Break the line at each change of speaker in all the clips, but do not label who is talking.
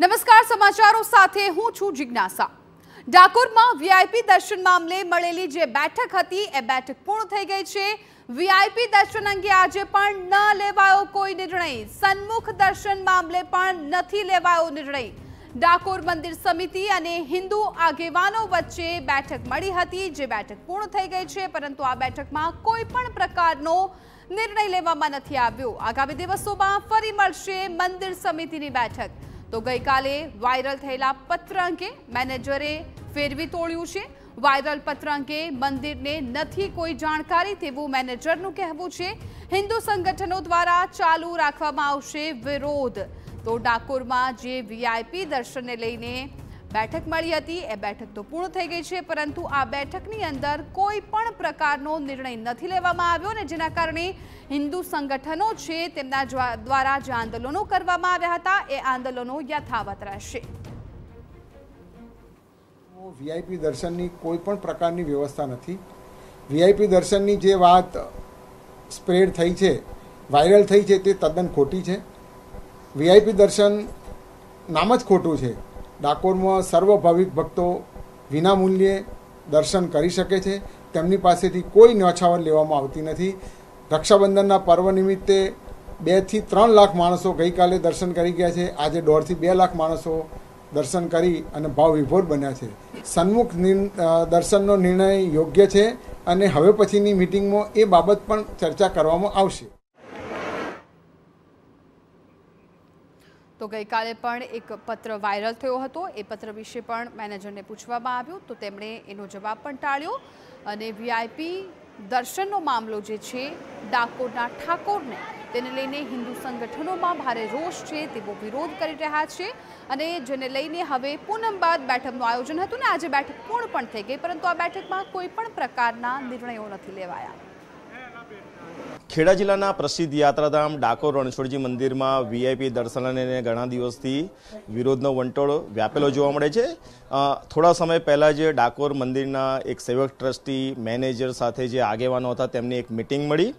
નમસ્કાર સમાચારો સાથે હું છું જિજ્ઞાસા ડાકોરમાં વીઆઈપી દર્શન મામલે મળેલી જે બેઠક હતી એ બેઠક પૂર્ણ થઈ ગઈ છે વીઆઈપી દર્શન અંગે આજે પણ ન લેવાયો કોઈ નિર્ણય સન્મુખ દર્શન મામલે પણ નથી લેવાયો નિર્ણય ડાકોર મંદિર સમિતિ અને હિન્દુ આગેવાનો વચ્ચે બેઠક મળી હતી જે બેઠક પૂર્ણ થઈ ગઈ છે પરંતુ આ બેઠકમાં કોઈ પણ પ્રકારનો નિર્ણય લેવામાં નથી આવ્યો આગામી દિવસોમાં ફરી મળશે મંદિર સમિતિની બેઠક તો ગઈકાલે વાયરલ થયેલા પત્ર અંગે મેનેજરે ફેરવી તોડ્યું છે વાયરલ પત્ર અંગે મંદિરને નથી કોઈ જાણકારી તેવું મેનેજરનું કહેવું છે હિન્દુ સંગઠનો દ્વારા ચાલુ રાખવામાં આવશે વિરોધ તો ડાકોરમાં જે વીઆઈપી દર્શનને લઈને બેઠક મળી હતી એ બેઠક તો પૂર્ણ થઈ ગઈ છે પરંતુ આ બેઠકની અંદર કોઈ પણ પ્રકારનો નિર્ણય નથી લેવામાં આવ્યો અને જેના કારણે હિન્દુ સંગઠનો છે તેમના દ્વારા જે આંદોલનો કરવામાં આવ્યા હતા એ આંદોલનો યથાવત રહેશે
વીઆઈપી દર્શનની કોઈ પણ પ્રકારની વ્યવસ્થા નથી વીઆઈપી દર્શનની જે વાત સ્પ્રેડ થઈ છે વાયરલ થઈ છે તે તદ્દન ખોટી છે વીઆઈપી દર્શન નામ જ ખોટું છે ડાકોરમાં સર્વ ભાવિક ભક્તો વિનામૂલ્યે દર્શન કરી શકે છે તેમની પાસેથી કોઈ નોછાવર લેવામાં આવતી નથી રક્ષાબંધનના પર્વ નિમિત્તે બેથી ત્રણ લાખ માણસો ગઈકાલે દર્શન કરી ગયા છે આજે દોઢથી બે લાખ માણસો દર્શન કરી અને ભાવ વિભોર બન્યા છે સન્મુખ દર્શનનો નિર્ણય યોગ્ય છે અને હવે પછીની મિટિંગમાં એ બાબત પણ ચર્ચા કરવામાં આવશે
તો ગઈકાલે પણ એક પત્ર વાયરલ થયો હતો એ પત્ર વિશે પણ મેનેજરને પૂછવામાં આવ્યું તો તેમણે એનો જવાબ પણ ટાળ્યો અને વીઆઈપી દર્શનનો મામલો જે છે ડાકોરના ઠાકોરને તેને લઈને હિન્દુ સંગઠનોમાં ભારે રોષ છે તેવો વિરોધ કરી રહ્યા છે અને જેને લઈને હવે પૂનમ બાદ બેઠકનું આયોજન હતું ને આજે બેઠક પૂર્ણ પણ થઈ ગઈ પરંતુ આ બેઠકમાં કોઈ પણ પ્રકારના નિર્ણયો નથી લેવાયા
ખેડા જિલ્લાના પ્રસિદ્ધ યાત્રાધામ ડાકોર રણછોડજી મંદિરમાં વીઆઈપી દર્શનને ઘણા દિવસથી વિરોધનો વંટોળો વ્યાપેલો જોવા મળે છે થોડા સમય પહેલાં જે ડાકોર મંદિરના એક સેવક ટ્રસ્ટી મેનેજર સાથે જે આગેવાનો હતા તેમની એક મિટિંગ મળી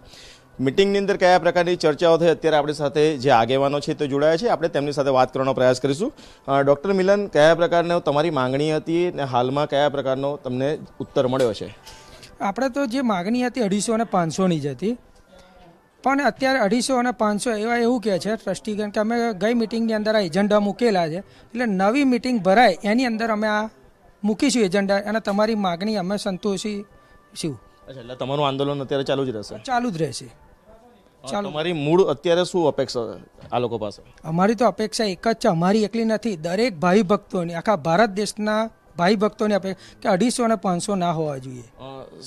મિટિંગની અંદર કયા પ્રકારની ચર્ચાઓ થઈ અત્યારે આપણી સાથે જે આગેવાનો છે તે જોડાયા છે આપણે તેમની સાથે વાત કરવાનો પ્રયાસ કરીશું ડૉક્ટર મિલન કયા પ્રકારનો તમારી માંગણી હતી અને હાલમાં કયા પ્રકારનો તમને ઉત્તર મળ્યો છે આપણે તો જે માગણી હતી અઢીસો અને પાંચસોની જ હતી પણ અત્યારે અઢીસો અને પાંચસો એવા એવું કહે છે ટ્રસ્ટી કારણ કે અમે ગઈ મિટિંગની અંદર આ એજન્ડા મૂકેલા છે એટલે નવી મિટિંગ ભરાય એની અંદર અમે આ મૂકીશું એજન્ડા અને તમારી માગણી અમે સંતોષી છું એટલે તમારું આંદોલન અત્યારે ચાલુ જ રહેશે ચાલુ જ રહેશે ચાલો અમારી મૂળ અત્યારે શું અપેક્ષા આ લોકો પાસે અમારી તો અપેક્ષા એક જ છે અમારી એકલી નથી દરેક ભાઈ ભક્તોની આખા ભારત દેશના ભાઈ ભક્તોની અપેક્ષા કે અઢીસો અને પાંચસો ના હોવા જોઈએ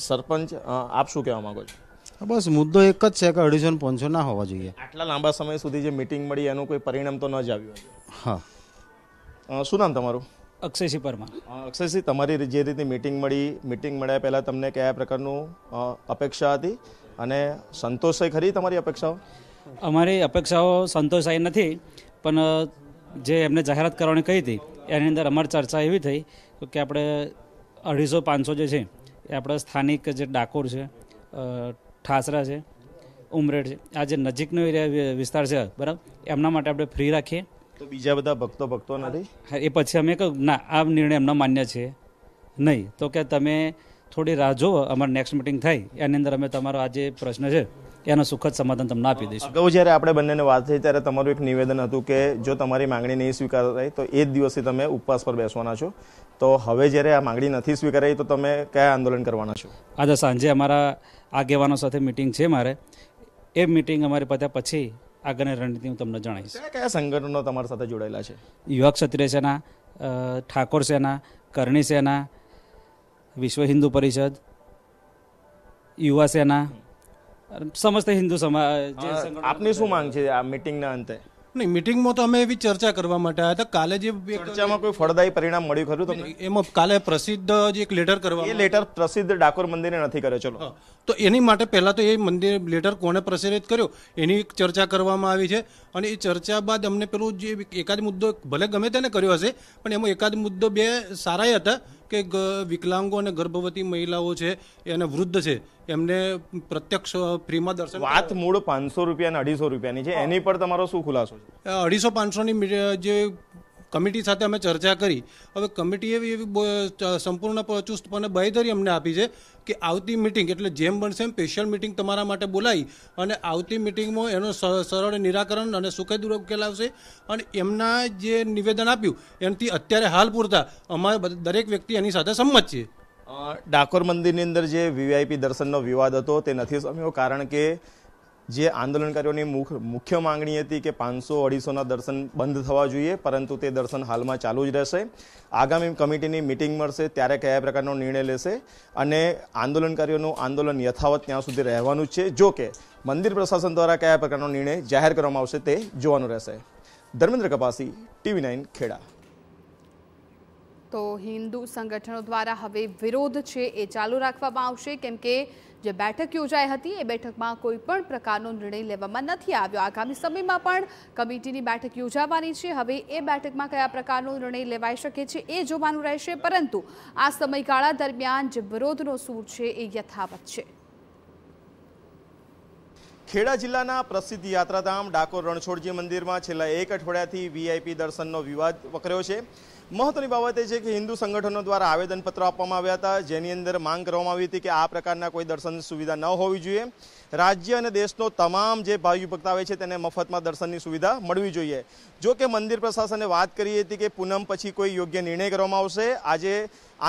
સરપંચ આપ શું કહેવા માંગો છો બસ મુદ્દો એક જ છે કે અઢીસો ને પાંચસો ના હોવા જોઈએ આટલા લાંબા સમય સુધી જે મિટિંગ મળી એનું કોઈ પરિણામ તો ન જ આવ્યું હા શું નામ તમારું અક્ષયસિંહ પરમાર અક્ષયસિંહ તમારી જે રીતની મિટિંગ મળી મિટિંગ મળ્યા પહેલાં તમને કયા પ્રકારનું અપેક્ષા હતી અને સંતોષાઈ ખરી તમારી અપેક્ષાઓ અમારી અપેક્ષાઓ સંતોષાઈ નથી પણ જે એમને જાહેરાત કરવાની કહી હતી એની અંદર અમારી ચર્ચા એવી થઈ કે આપણે અઢીસો પાંચસો જે છે એ આપણા સ્થાનિક જે ડાકોર છે ખાસરા છે ઉમરેડ છે આ જે નજીકનો એરિયા વિસ્તાર છે બરાબર એમના માટે આપણે ફ્રી રાખીએ તો બીજા બધા ભક્તો ભક્તો નથી એ પછી અમે કહ્યું ના આ નિર્ણય એમના માન્ય છે નહીં તો કે તમે થોડી રાહ જુઓ અમારી નેક્સ્ટ મિટિંગ થાય એની અંદર અમે તમારો આ જે પ્રશ્ન છે એનું સુખદ સમાધાન તમને આપી દઈશું અગાઉ જ્યારે આપણે બંનેને વાત થઈ ત્યારે તમારું એક નિવેદન હતું કે જો તમારી માંગણી નહીં સ્વીકારાય તો એ જ દિવસે તમે ઉપવાસ પર બેસવાના છો તો હવે જ્યારે આ માંગણી નથી સ્વીકારાઈ તો તમે કયા આંદોલન કરવાના છો આજે સાંજે અમારા આગેવાનો સાથે મિટિંગ છે મારે એ મિટિંગ અમારી પત્યા પછી આગળની રણનીતિ હું તમને જણાવીશ કયા સંગઠનો તમારી સાથે જોડાયેલા છે યુવા ક્ષત્રિય સેના ઠાકોર સેના કરણી સેના વિશ્વ હિન્દુ પરિષદ યુવા સેના સમસ્ત હિન્દુ સમાજ આપની શું માંગ છે આ મિટિંગના અંતે નહીં મિટિંગમાં તો અમે એવી ચર્ચા કરવા માટે આવ્યા હતા કાલે જે ચર્ચામાં કોઈ ફળદાયી પરિણામ મળ્યું ખરું તમને એમાં કાલે પ્રસિદ્ધ જે એક લેટર કરવા એ લેટર પ્રસિદ્ધ ડાકોર મંદિરે નથી કર્યો ચલો તો એની માટે પહેલાં તો એ મંદિર લેટર કોણે પ્રસારિત કર્યો એની ચર્ચા કરવામાં આવી છે અને એ ચર્ચા બાદ અમને પેલું જે એકાદ મુદ્દો ભલે ગમે તેને કર્યો હશે પણ એમાં એકાદ મુદ્દો બે સારાય હતા કે વિકલાંગો અને ગર્ભવતી મહિલાઓ છે અને વૃદ્ધ છે એમને પ્રત્યક્ષ ફ્રીમાં દર્શન વાત મૂળ પાંચસો રૂપિયા અને અઢીસો રૂપિયાની છે એની પર તમારો શું ખુલાસો છે અઢીસો પાંચસોની જે કમિટી સાથે અમે ચર્ચા કરી હવે કમિટીએ એવી એવી સંપૂર્ણ ચુસ્તપણે બાંયધરી અમને આપી છે કે આવતી મિટિંગ એટલે જેમ બનશે એમ સ્પેશિયલ મિટિંગ તમારા માટે બોલાવી અને આવતી મિટિંગમાં એનો સરળ નિરાકરણ અને સુખદ ઉકેલ આવશે અને એમના જે નિવેદન આપ્યું એમથી અત્યારે હાલ પૂરતા અમારે દરેક વ્યક્તિ એની સાથે સંમત છે ડાકોર મંદિરની અંદર જે વીવીઆઈપી દર્શનનો વિવાદ હતો તે નથી સમ્યો કારણ કે જે આંદોલનકારીઓની મુખ્ય માંગણી હતી કે પાંચસો અઢીસોના દર્શન બંધ થવા જોઈએ પરંતુ તે દર્શન હાલમાં ચાલુ જ રહેશે આગામી કમિટીની મિટિંગ મળશે ત્યારે કયા પ્રકારનો નિર્ણય લેશે અને આંદોલનકારીઓનું આંદોલન યથાવત ત્યાં સુધી રહેવાનું છે જો કે મંદિર પ્રશાસન દ્વારા કયા પ્રકારનો નિર્ણય જાહેર કરવામાં આવશે તે જોવાનું રહેશે ધર્મેન્દ્ર કપાસી ટીવી નાઇન ખેડા
તો હિન્દુ સંગઠનો દ્વારા હવે વિરોધ છે એ ચાલુ રાખવામાં આવશે કેમ કે જે બેઠક યોજાઈ હતી એ બેઠકમાં કોઈ પણ પ્રકારનો નિર્ણય લેવામાં નથી આવ્યો આગામી સમયમાં પણ કમિટીની બેઠક યોજાવાની છે હવે એ બેઠકમાં કયા પ્રકારનો નિર્ણય લેવાઈ શકે છે એ જોવાનું રહેશે પરંતુ આ સમયગાળા દરમિયાન જે વિરોધનો સૂર છે એ યથાવત છે
ખેડા જિલ્લાના પ્રસિદ્ધ યાત્રાધામ ડાકોર રણછોડજી મંદિરમાં છેલ્લા એક અઠવાડિયાથી વીઆઈપી દર્શનનો વિવાદ વકર્યો છે મહત્વની બાબત એ છે કે હિન્દુ સંગઠનો દ્વારા આવેદનપત્ર આપવામાં આવ્યા હતા જેની અંદર માંગ કરવામાં આવી હતી કે આ પ્રકારના કોઈ દર્શનની સુવિધા ન હોવી જોઈએ રાજ્ય અને દેશનો તમામ જે ભાવિ ભક્ત આવે છે તેને મફતમાં દર્શનની સુવિધા મળવી જોઈએ જો કે મંદિર પ્રશાસને વાત કરી હતી કે પૂનમ પછી કોઈ યોગ્ય નિર્ણય કરવામાં આવશે આજે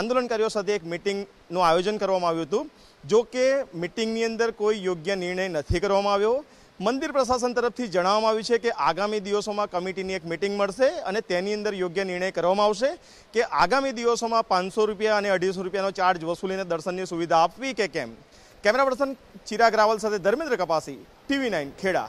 આંદોલનકારીઓ સાથે એક મિટિંગનું આયોજન કરવામાં આવ્યું હતું જો કે મિટિંગની અંદર કોઈ યોગ્ય નિર્ણય નથી કરવામાં આવ્યો મંદિર પ્રશાસન તરફથી જણાવવામાં આવ્યું છે કે આગામી દિવસોમાં કમિટીની એક મિટિંગ મળશે અને તેની અંદર યોગ્ય નિર્ણય કરવામાં આવશે કે આગામી દિવસોમાં પાંચસો રૂપિયા અને અઢીસો રૂપિયાનો ચાર્જ વસૂલીને દર્શનની સુવિધા આપવી કે કેમ કેમેરા પર્સન ચિરાગ રાવલ સાથે ધર્મેન્દ્ર કપાસી ટીવી નાઇન ખેડા